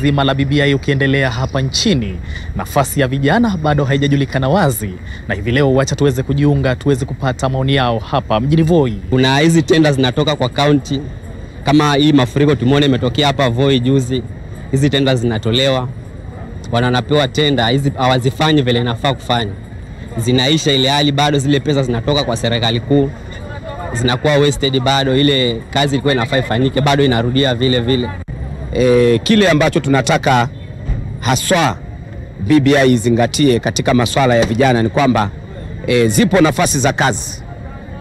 zima la BBI ukiendelea hapa nchini, nafasi ya vijana bado haijajulikana wazi, na hivi leo wacha tuweze kujiunga, tuweze kupata maoni yao hapa mjini Voi. Kuna hizi tenda zinatoka kwa kaunti, kama hii mafuriko tumeona imetokea hapa Voi juzi, hizi tenda zinatolewa, wanapewa tenda hizi, hawazifanyi vile inafaa kufanya, zinaisha ile hali, bado zile pesa zinatoka kwa serikali kuu zinakuwa wasted, bado ile kazi ilikuwa inafaa ifanyike bado inarudia vile vile e, kile ambacho tunataka haswa BBI izingatie katika masuala ya vijana ni kwamba e, zipo nafasi za kazi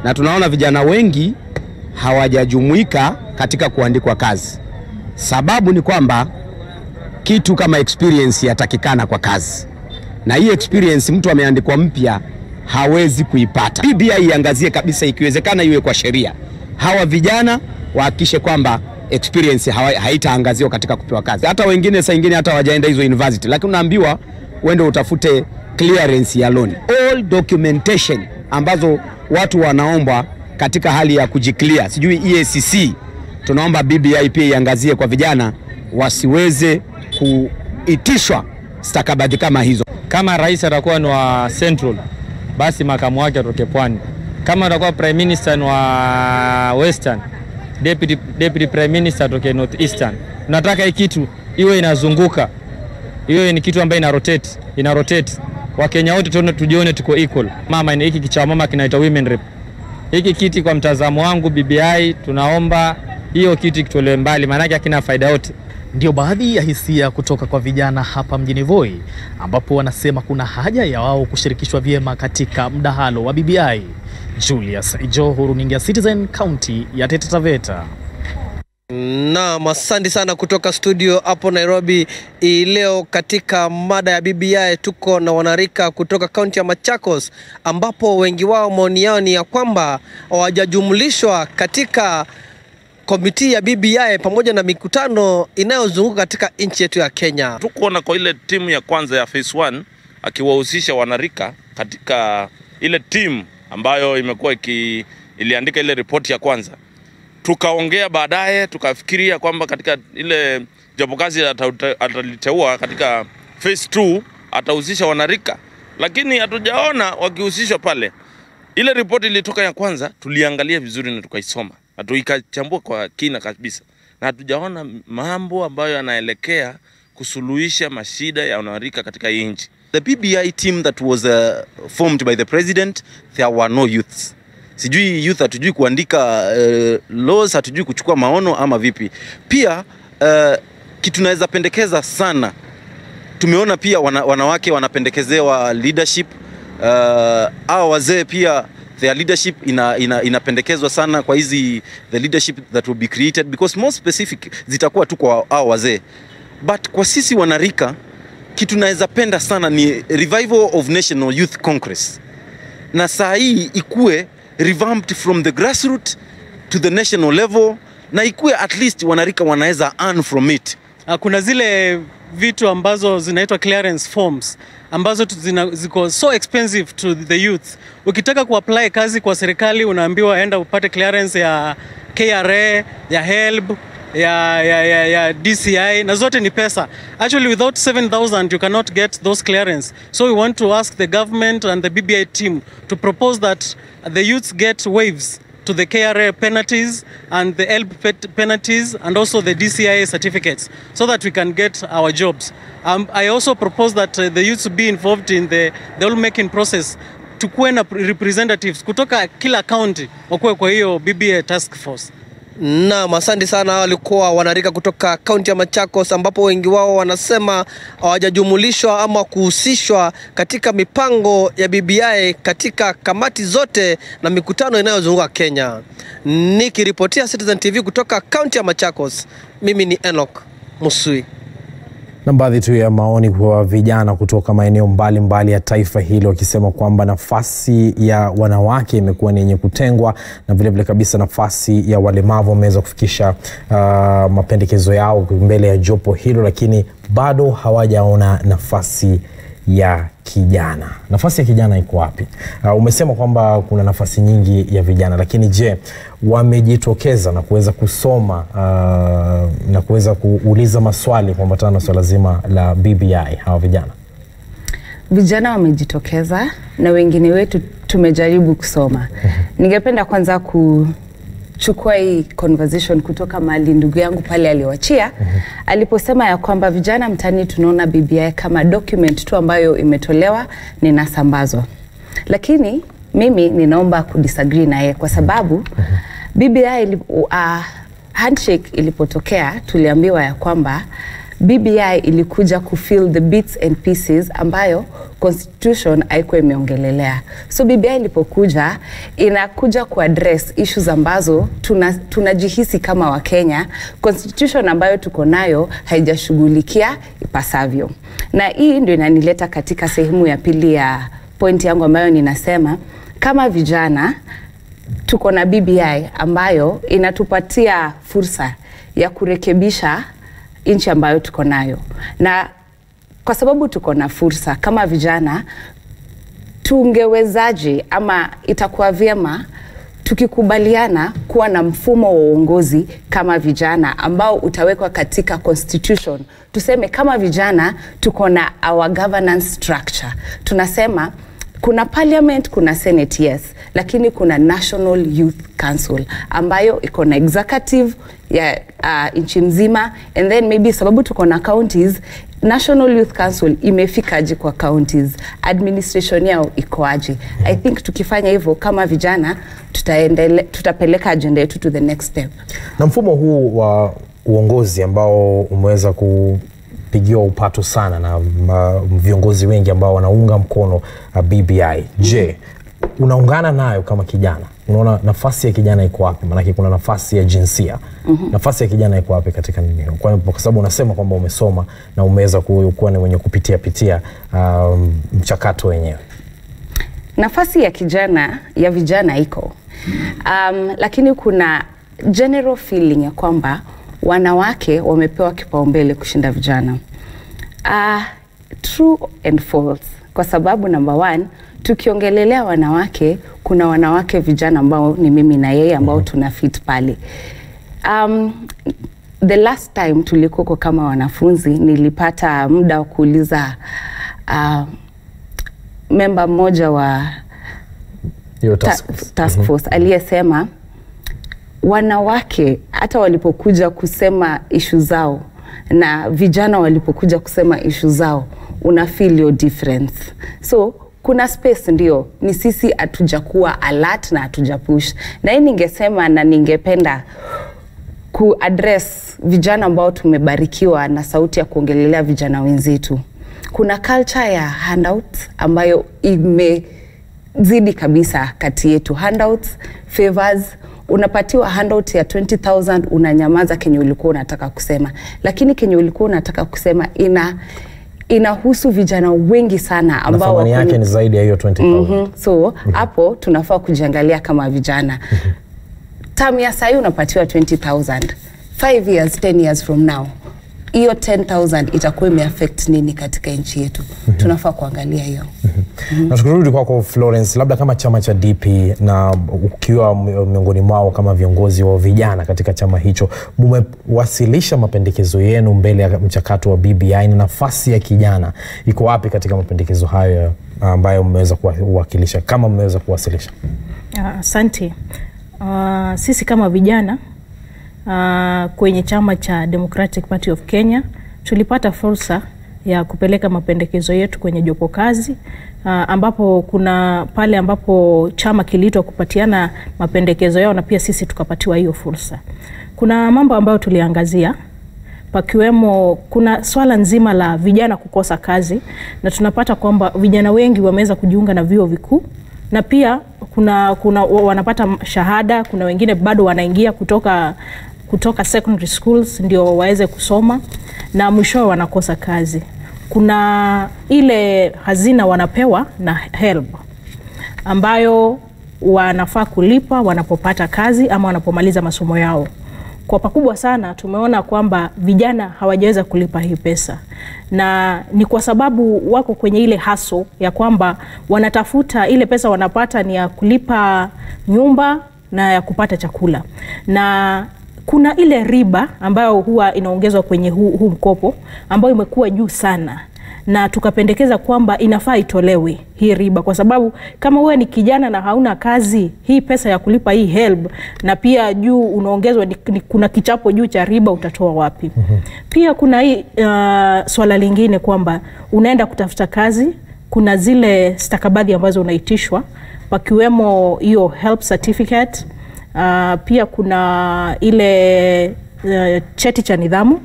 na tunaona vijana wengi hawajajumuika katika kuandikwa kazi. Sababu ni kwamba kitu kama experience yatakikana kwa kazi, na hii experience mtu ameandikwa mpya hawezi kuipata. BBI iangazie kabisa, ikiwezekana iwe kwa sheria, hawa vijana wahakikishe kwamba experience haitaangaziwa katika kupewa kazi. Hata wengine saa ingine hata wajaenda hizo university, lakini unaambiwa uende utafute clearance ya loan. All documentation ambazo watu wanaomba katika hali ya kujiclear, sijui EACC, tunaomba BBI pia iangazie kwa vijana wasiweze kuitishwa stakabadhi kama hizo. Kama rais atakuwa ni wa Central, basi makamu wake atoke Pwani. Kama atakuwa prime minister ni wa Western, deputy, deputy prime minister toke North Eastern. Nataka hii kitu iwe inazunguka, iwe ni kitu ambayo ina rotate, ina rotate. Wakenya wote tuone, tujione tuko equal. Mama ni hiki kichama mama kinaitwa women rep. Hiki kiti kwa mtazamo wangu BBI, tunaomba hiyo kiti kitolewe mbali, maanake hakina faida yote. Ndio baadhi ya hisia kutoka kwa vijana hapa mjini Voi, ambapo wanasema kuna haja ya wao kushirikishwa vyema katika mdahalo wa BBI. Julius Joho, Runinga Citizen, kaunti ya Taita Taveta. Naam, asante sana kutoka studio hapo Nairobi. Leo katika mada ya BBI tuko na wanarika kutoka kaunti ya Machakos, ambapo wengi wao maoni yao ni ya kwamba hawajajumlishwa katika komiti ya BBI pamoja na mikutano inayozunguka katika nchi yetu ya Kenya. Tuko na kwa ile timu ya kwanza ya phase 1 akiwahusisha wanarika katika ile timu ambayo imekuwa iki, iliandika ile ripoti ya kwanza. Tukaongea baadaye, tukafikiria kwamba katika ile jopo kazi ataliteua katika phase 2 atahusisha wanarika, lakini hatujaona wakihusishwa pale. Ile ripoti ilitoka ya kwanza, tuliangalia vizuri na tukaisoma na tukachambua kwa kina kabisa, na hatujaona mambo ambayo yanaelekea kusuluhisha mashida ya wanarika katika nchi the BBI team that was uh, formed by the president, there were no youths. Sijui youth hatujui kuandika uh, laws, hatujui kuchukua maono ama vipi. Pia uh, kitu naweza pendekeza sana, tumeona pia wana, wanawake wanapendekezewa leadership uh, au wazee pia their leadership ina, ina, inapendekezwa sana kwa hizi the leadership that will be created because more specific zitakuwa tu kwa hao wazee, but kwa sisi wanarika kitu naweza penda sana ni revival of National Youth Congress, na saa hii ikue revamped from the grassroots to the national level, na ikue at least wanarika wanaweza earn from it. Ah, kuna zile vitu ambazo zinaitwa clearance forms ambazo zina, ziko so expensive to the youth. Ukitaka kuapply kazi kwa serikali unaambiwa enda upate clearance ya KRA, ya HELB, ya, ya, ya, ya DCI na zote ni pesa. Actually without 7000 you cannot get those clearance. So we want to ask the government and the BBI team to propose that the youths get waves to the KRA penalties and the ELB penalties and also the DCI certificates so that we can get our jobs. Um, I also propose that uh, the youths be involved in the, the all making process tukuwe na representatives kutoka kila county wakuwe kwa hiyo BBI task force. Naam, asante sana. Walikuwa wanarika kutoka kaunti ya Machakos, ambapo wengi wao wanasema hawajajumulishwa ama kuhusishwa katika mipango ya BBI katika kamati zote na mikutano inayozunguka Kenya. Nikiripotia Citizen TV kutoka kaunti ya Machakos, mimi ni Enoch Musui na baadhi tu ya maoni kwa vijana kutoka maeneo mbalimbali ya taifa hili wakisema kwamba nafasi ya wanawake imekuwa ni yenye kutengwa na vilevile vile kabisa nafasi ya walemavu wameweza kufikisha uh, mapendekezo yao mbele ya jopo hilo, lakini bado hawajaona nafasi ya kijana. Nafasi ya kijana iko wapi? Uh, umesema kwamba kuna nafasi nyingi ya vijana, lakini je, wamejitokeza na kuweza kusoma uh, na kuweza kuuliza maswali kuambatana na swala zima la BBI hawa vijana? Vijana wamejitokeza na wengine wetu tumejaribu kusoma. Mhm. Ningependa kwanza ku chukua hii conversation kutoka mahali ndugu yangu pale aliwachia mm -hmm. aliposema ya kwamba vijana mtaani tunaona BBI kama document tu ambayo imetolewa ninasambazwa, lakini mimi ninaomba kudisagree naye kwa sababu mm -hmm. BBI uh, handshake ilipotokea tuliambiwa ya kwamba BBI ilikuja kufill the bits and pieces ambayo constitution haikuwa imeongelelea. So BBI ilipokuja inakuja address issues ambazo tunajihisi tuna kama Wakenya, constitution ambayo tuko nayo haijashughulikia ipasavyo, na hii ndio inanileta katika sehemu ya pili ya pointi yangu ambayo ninasema kama vijana tuko na BBI ambayo inatupatia fursa ya kurekebisha nchi ambayo tuko nayo, na kwa sababu tuko na fursa kama vijana, tungewezaje ama itakuwa vyema tukikubaliana kuwa na mfumo wa uongozi kama vijana ambao utawekwa katika constitution. Tuseme kama vijana tuko na our governance structure, tunasema kuna parliament, kuna senate yes, lakini kuna National Youth Council ambayo iko na executive ya uh, nchi mzima and then maybe sababu tuko na counties National Youth Council imefikaje kwa counties, administration yao iko aji I hmm. think tukifanya hivyo kama vijana tutaendele, tutapeleka ajenda yetu to the next step. Na mfumo huu wa uongozi ambao umeweza ku wamepigiwa upato sana na viongozi wengi ambao wanaunga mkono uh, BBI. Je, unaungana nayo kama kijana? Unaona nafasi ya kijana iko wapi? Maanake kuna nafasi ya jinsia. mm -hmm. Nafasi ya kijana iko wapi katika nini? Kwa, kwa sababu unasema kwamba umesoma na umeweza kuwa ni mwenye kupitia pitia um, mchakato wenyewe. Nafasi ya kijana ya vijana iko um, lakini kuna general feeling ya kwamba wanawake wamepewa kipaumbele kushinda vijana. mm uh, true and false kwa sababu number one, tukiongelelea wanawake, kuna wanawake vijana ambao ni mimi na yeye ambao mhm. tuna fit pale. Um, the last time tulikuwa kama wanafunzi nilipata muda wa kuuliza uh, memba mmoja wa task force, ta task force mm -hmm. aliyesema wanawake hata walipokuja kusema ishu zao na vijana walipokuja kusema ishu zao una feel your difference so kuna space ndio, ni sisi hatujakuwa alert na hatujapush, na hii ningesema na ningependa address vijana ambao tumebarikiwa na sauti ya kuongelelea vijana wenzetu. Kuna culture ya handouts ambayo imezidi kabisa kati yetu, handouts, favors unapatiwa handout ya 20000 unanyamaza kenye ulikuwa unataka kusema, lakini kenye ulikuwa unataka kusema ina inahusu vijana wengi sana ambao thamani yake ni zaidi ya hiyo 20000. Mm -hmm. So mhm. hapo tunafaa kujiangalia kama vijana. Mhm. Tamu ya sahii unapatiwa 20000. 5 years 10 years from now hiyo 10000 itakuwa imeaffect nini katika nchi yetu? mm -hmm. Tunafaa kuangalia hiyo. mm -hmm. mm -hmm. Nashukuru kwako Florence, labda kama chama cha DP na ukiwa miongoni mwao kama viongozi wa vijana katika chama hicho, mmewasilisha mapendekezo yenu mbele ya mchakato wa BBI, na nafasi ya kijana iko wapi katika mapendekezo hayo ambayo mmeweza kuwakilisha, kama mmeweza kuwasilisha? Asante. Uh, uh, sisi kama vijana uh, kwenye chama cha Democratic Party of Kenya tulipata fursa ya kupeleka mapendekezo yetu kwenye jopo kazi uh, ambapo kuna pale ambapo chama kiliitwa kupatiana mapendekezo yao na pia sisi tukapatiwa hiyo fursa. Kuna mambo ambayo tuliangazia pakiwemo kuna swala nzima la vijana kukosa kazi, na tunapata kwamba vijana wengi wameweza kujiunga na vyuo vikuu na pia kuna, kuna wanapata shahada, kuna wengine bado wanaingia kutoka kutoka secondary schools ndio waweze kusoma na mwishowe wanakosa kazi. Kuna ile hazina wanapewa na HELB ambayo wanafaa kulipa wanapopata kazi ama wanapomaliza masomo yao. Kwa pakubwa sana tumeona kwamba vijana hawajaweza kulipa hii pesa, na ni kwa sababu wako kwenye ile haso ya kwamba wanatafuta ile pesa wanapata ni ya kulipa nyumba na ya kupata chakula, na kuna ile riba ambayo huwa inaongezwa kwenye huu, hu mkopo ambayo imekuwa juu sana na tukapendekeza kwamba inafaa itolewe hii riba, kwa sababu kama wewe ni kijana na hauna kazi, hii pesa ya kulipa hii HELB na pia juu unaongezwa ni, ni, kuna kichapo juu cha riba, utatoa wapi? mm -hmm. Pia kuna hii uh, swala lingine kwamba unaenda kutafuta kazi, kuna zile stakabadhi ambazo unaitishwa, pakiwemo hiyo HELB certificate Uh, pia kuna ile uh, cheti cha nidhamu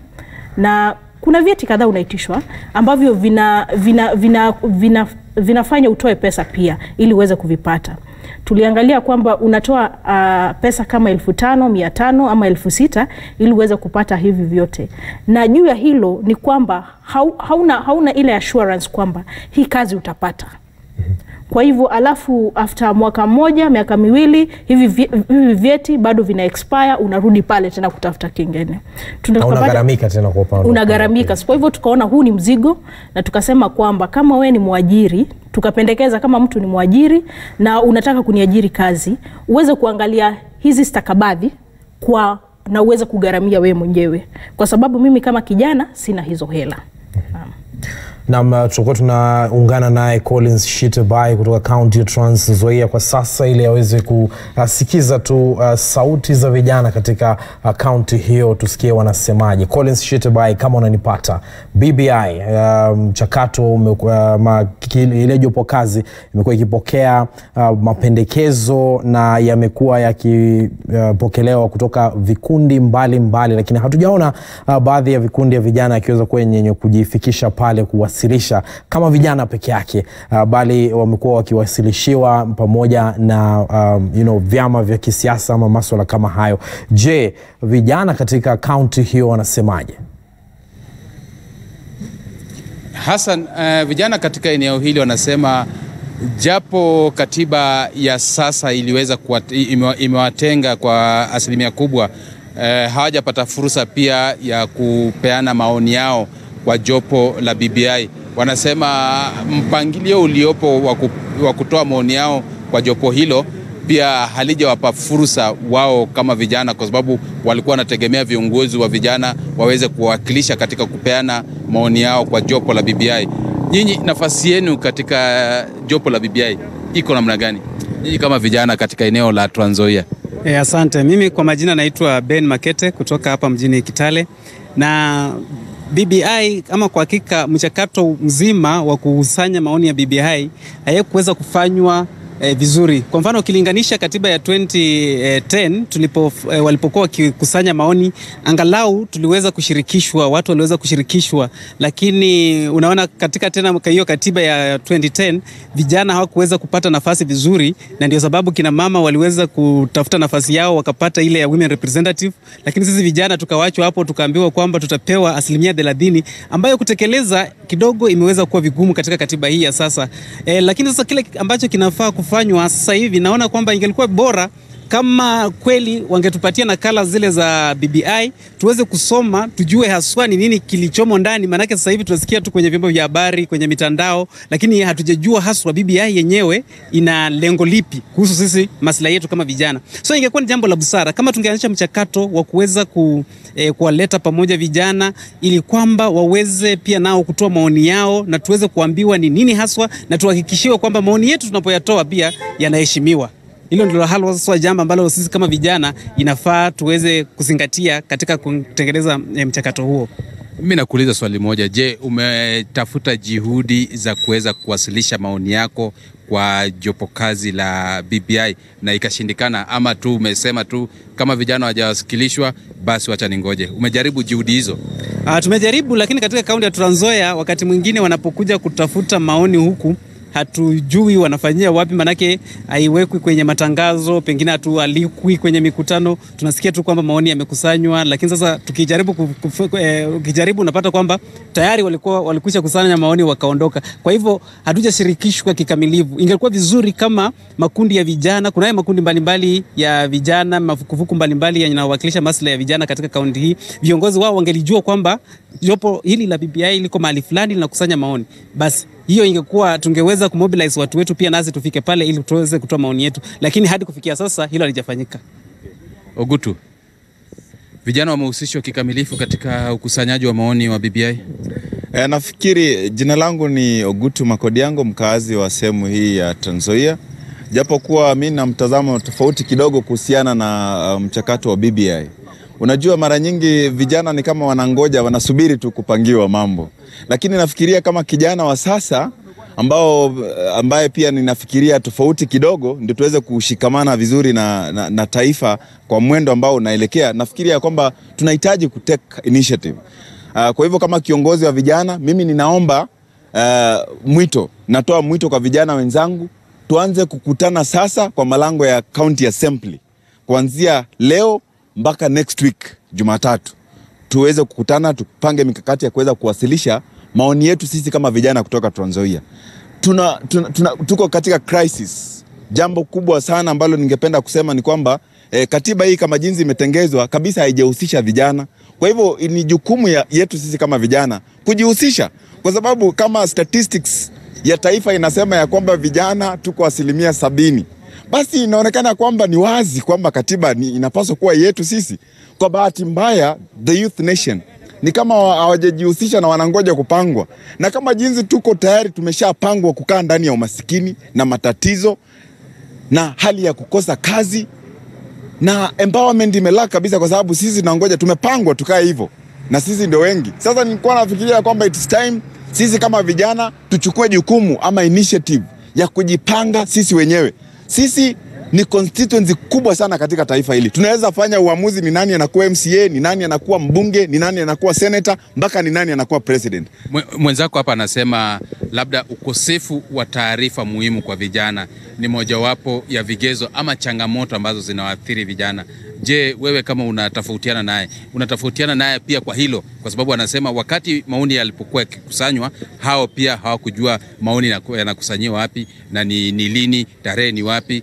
na kuna vyeti kadhaa unaitishwa ambavyo vina, vina, vina, vina, vinafanya utoe pesa pia ili uweze kuvipata. Tuliangalia kwamba unatoa uh, pesa kama elfu tano, mia tano ama elfu sita ili uweze kupata hivi vyote, na juu ya hilo ni kwamba hauna, hauna ile assurance kwamba hii kazi utapata. Mhm. Kwa hivyo alafu after mwaka mmoja miaka miwili hivi, hivi vyeti bado vina expire, unarudi pale tena kutafuta kingine. Unagharamika tena kwa upande, unagharamika. Kwa hivyo tukaona huu ni mzigo, na tukasema kwamba kama we ni mwajiri tukapendekeza kama mtu ni mwajiri na unataka kuniajiri kazi, uweze kuangalia hizi stakabadhi kwa na uweze kugharamia wewe mwenyewe, kwa sababu mimi kama kijana sina hizo hela. mm -hmm na uh, tutakuwa tunaungana naye Collins Shitebai kutoka kaunti ya Trans Nzoia kwa sasa, ili aweze kusikiza tu uh, sauti za vijana katika kaunti uh, hiyo, tusikie wanasemaje. Collins Shitebai, kama unanipata, BBI um, mchakato um, uh, ile jopo kazi imekuwa ikipokea uh, mapendekezo na yamekuwa yakipokelewa uh, kutoka vikundi mbalimbali mbali, lakini hatujaona uh, baadhi ya vikundi ya vijana yakiweza kuwa yenye kujifikisha pale kuwa kujiwasilisha kama vijana peke yake uh, bali wamekuwa wakiwasilishiwa pamoja na um, you know, vyama vya kisiasa ama maswala kama hayo. Je, vijana katika kaunti hiyo wanasemaje? hasan uh, vijana katika eneo hili wanasema japo katiba ya sasa iliweza imewatenga kwa asilimia kubwa, eh, hawajapata fursa pia ya kupeana maoni yao wa jopo la BBI. Wanasema mpangilio uliopo wa kutoa maoni yao kwa jopo hilo pia halijawapa fursa wao kama vijana, kwa sababu walikuwa wanategemea viongozi wa vijana waweze kuwakilisha katika kupeana maoni yao kwa jopo la BBI. Nyinyi nafasi yenu katika jopo la BBI iko namna gani, nyinyi kama vijana katika eneo la Trans Nzoia? E, asante. Mimi kwa majina naitwa Ben Makete kutoka hapa mjini Kitale na BBI ama kwa hakika mchakato mzima wa kuhusanya maoni ya BBI hayakuweza kufanywa eh, vizuri. Kwa mfano ukilinganisha katiba ya 2010 eh, tulipo, eh, walipokuwa wakikusanya maoni, angalau tuliweza kushirikishwa, watu waliweza kushirikishwa, lakini unaona katika tena hiyo katiba ya 2010 vijana hawakuweza kupata nafasi vizuri, na ndio sababu kina mama waliweza kutafuta nafasi yao wakapata ile ya women representative, lakini sisi vijana tukawachwa hapo, tukaambiwa kwamba tutapewa asilimia 30 ambayo kutekeleza kidogo imeweza kuwa vigumu katika katiba hii ya sasa eh, lakini sasa kile ambacho kinafaa kufanya kufanywa sasa hivi, naona kwamba ingelikuwa bora kama kweli wangetupatia nakala zile za BBI tuweze kusoma, tujue haswa ni nini kilichomo ndani, maanake sasa hivi tunasikia tu kwenye vyombo vya habari, kwenye mitandao, lakini hatujajua haswa BBI yenyewe ina lengo lipi kuhusu sisi maslahi yetu kama vijana. So ingekuwa ni jambo la busara kama tungeanzisha mchakato wa kuweza ku, eh, kuwaleta pamoja vijana ili kwamba waweze pia nao kutoa maoni yao na tuweze kuambiwa ni nini haswa na tuhakikishiwe kwamba maoni yetu tunapoyatoa pia yanaheshimiwa. Hilo ndilo haswa jambo ambalo sisi kama vijana inafaa tuweze kuzingatia katika kutengeneza eh, mchakato huo. Mimi nakuuliza swali moja. Je, umetafuta juhudi za kuweza kuwasilisha maoni yako kwa jopo kazi la BBI na ikashindikana, ama tu umesema tu kama vijana hawajawasikilishwa basi wacha ningoje? Umejaribu juhudi hizo? Uh, tumejaribu, lakini katika kaunti ya Trans Nzoia wakati mwingine wanapokuja kutafuta maoni huku hatujui wanafanyia wapi, manake haiwekwi kwenye matangazo, pengine hatualikwi kwenye mikutano. Tunasikia tu kwamba maoni yamekusanywa, lakini sasa tukijaribu kufu, eh, unapata kwamba tayari walikuwa walikwisha kusanya maoni wakaondoka. Kwa hivyo hatujashirikishwa kikamilifu. Ingekuwa vizuri kama makundi ya vijana, kunaye makundi mbalimbali mbali ya vijana, mafukufuku mbalimbali yanayowakilisha maslahi ya vijana katika kaunti hii, viongozi wao wangelijua kwamba jopo hili la BBI liko mahali fulani linakusanya maoni, basi hiyo ingekuwa tungeweza kumobilize watu wetu pia nasi tufike pale ili tuweze kutoa maoni yetu, lakini hadi kufikia sasa hilo halijafanyika. Ogutu, vijana wamehusishwa kikamilifu katika ukusanyaji wa maoni wa BBI? E, nafikiri jina langu ni Ogutu Makodiango, mkaazi wa sehemu hii ya Trans Nzoia, japo kuwa mi na mtazamo tofauti kidogo kuhusiana na uh, mchakato um, wa BBI. Unajua, mara nyingi vijana ni kama wanangoja, wanasubiri tu kupangiwa mambo, lakini nafikiria kama kijana wa sasa ambao eh, ambaye pia ninafikiria tofauti kidogo, ndio tuweze kushikamana vizuri na, na, na taifa kwa mwendo ambao unaelekea. Nafikiria kwamba tunahitaji kutake initiative. Ah, kwa hivyo kama kiongozi wa vijana mimi ninaomba uh, mwito, natoa mwito kwa vijana wenzangu, tuanze kukutana sasa kwa malango ya county assembly kuanzia leo mpaka next week Jumatatu tuweze kukutana, tupange mikakati ya kuweza kuwasilisha maoni yetu sisi kama vijana kutoka Trans Nzoia. Tuna, tuna, tuna, tuko katika crisis. Jambo kubwa sana ambalo ningependa kusema ni kwamba e, katiba hii kama jinsi imetengezwa kabisa haijahusisha vijana. Kwa hivyo ni jukumu ya, yetu sisi kama vijana kujihusisha, kwa sababu kama statistics ya taifa inasema ya kwamba vijana tuko asilimia sabini basi inaonekana kwamba ni wazi kwamba katiba ni inapaswa kuwa yetu sisi. Kwa bahati mbaya, the youth nation ni kama hawajajihusisha na wanangoja kupangwa, na kama jinsi tuko tayari tumeshapangwa kukaa ndani ya umasikini na matatizo na hali ya kukosa kazi na empowerment imelaka kabisa, kwa sababu sisi tunangoja, tumepangwa tukae hivyo, na sisi ndio wengi. Sasa nilikuwa nafikiria kwamba it's time sisi kama vijana tuchukue jukumu ama initiative ya kujipanga sisi wenyewe sisi ni constituency kubwa sana katika taifa hili. Tunaweza fanya uamuzi ni nani anakuwa MCA, ni nani anakuwa mbunge, ni nani anakuwa senator, mpaka ni nani anakuwa president. Mwenzako hapa anasema labda ukosefu wa taarifa muhimu kwa vijana ni mojawapo ya vigezo ama changamoto ambazo zinawaathiri vijana. Je, wewe kama unatofautiana naye, unatofautiana naye pia kwa hilo? Kwa sababu anasema wakati maoni yalipokuwa yakikusanywa, hao pia hawakujua maoni yanakusanyiwa wapi na ni, ni lini, tarehe ni wapi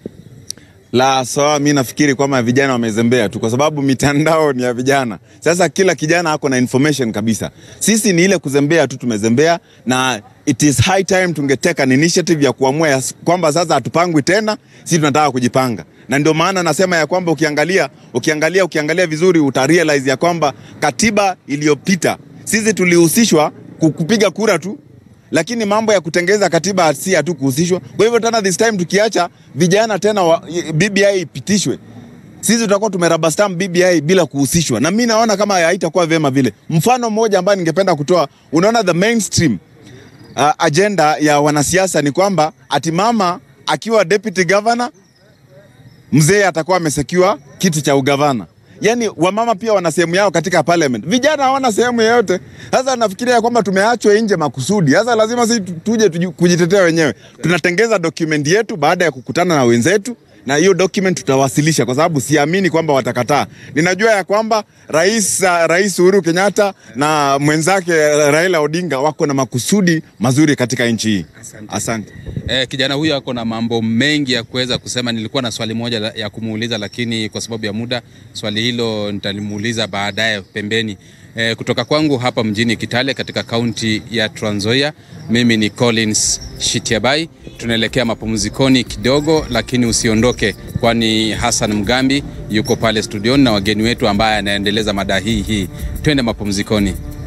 la sawa, mi nafikiri kwamba vijana wamezembea tu, kwa sababu mitandao ni ya vijana. Sasa kila kijana ako na information kabisa. Sisi ni ile kuzembea tu, tumezembea na it is high time tungeteka an initiative ya kuamua kwamba sasa hatupangwi tena, si tunataka kujipanga, na ndio maana nasema ya kwamba ukiangalia, ukiangalia, ukiangalia vizuri uta realize ya kwamba katiba iliyopita sisi tulihusishwa kupiga kura tu lakini mambo ya kutengeza katiba si hatu kuhusishwa. Kwa hivyo tena this time tukiacha vijana tena wa, BBI ipitishwe sisi tutakuwa tumerabastam BBI bila kuhusishwa, na mimi naona kama haitakuwa vema vile. Mfano mmoja ambaye ningependa kutoa, unaona the mainstream uh, agenda ya wanasiasa ni kwamba ati mama akiwa deputy governor, mzee atakuwa amesekiwa kiti cha ugavana yani wamama pia wana sehemu yao katika parliament, vijana hawana sehemu yoyote. Sasa nafikiria kwamba tumeachwa nje makusudi. Sasa lazima sisi tuje kujitetea wenyewe. Tunatengeza document yetu baada ya kukutana na wenzetu na hiyo document tutawasilisha, kwa sababu siamini kwamba watakataa. Ninajua ya kwamba rais, rais Uhuru Kenyatta na mwenzake Raila Odinga wako na makusudi mazuri katika nchi hii. Asante, asante. Eh, kijana huyu ako na mambo mengi ya kuweza kusema. Nilikuwa na swali moja ya kumuuliza, lakini kwa sababu ya muda swali hilo nitalimuuliza baadaye pembeni. E, kutoka kwangu hapa mjini Kitale katika kaunti ya Trans Nzoia, mimi ni Collins Shitiabai. Tunaelekea mapumzikoni kidogo, lakini usiondoke, kwani Hassan Mgambi yuko pale studioni na wageni wetu ambaye anaendeleza mada hii hii. Twende mapumzikoni.